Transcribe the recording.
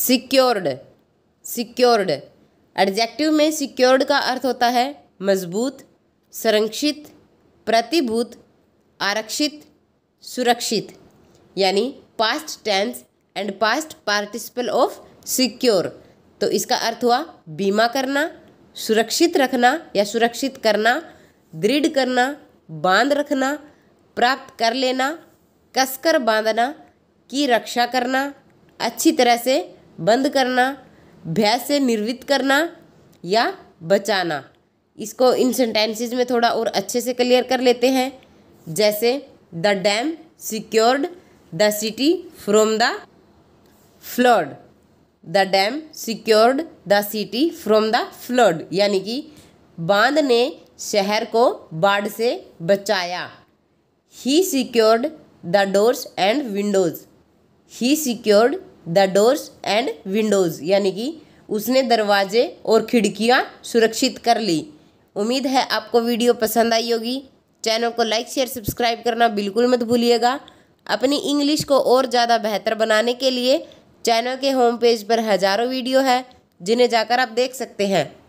secured secured adjective में secured का अर्थ होता है मजबूत संरक्षित प्रतिभूत आरक्षित सुरक्षित यानी past tense and past participle of secure तो इसका अर्थ हुआ बीमा करना सुरक्षित रखना या सुरक्षित करना दृढ़ करना बांध रखना प्राप्त कर लेना कसकर बांधना की रक्षा करना अच्छी तरह से बंद करना भय से निर्वृत्त करना या बचाना इसको इन सेंटेंसेज में थोड़ा और अच्छे से क्लियर कर लेते हैं जैसे the dam secured the city from the flood the dam secured the city from the flood यानी कि बांध ने शहर को बाढ़ से बचाया he secured the doors and windows he secured the doors and windows यानी कि उसने दरवाजे और खिड़कियाँ सुरक्षित कर ली उम्मीद है आपको वीडियो पसंद आई होगी चैनल को लाइक शेयर सब्सक्राइब करना बिल्कुल मत भूलिएगा अपनी इंग्लिश को और ज़्यादा बेहतर बनाने के लिए चैनल के होम पेज पर हज़ारों वीडियो है जिन्हें जाकर आप देख सकते हैं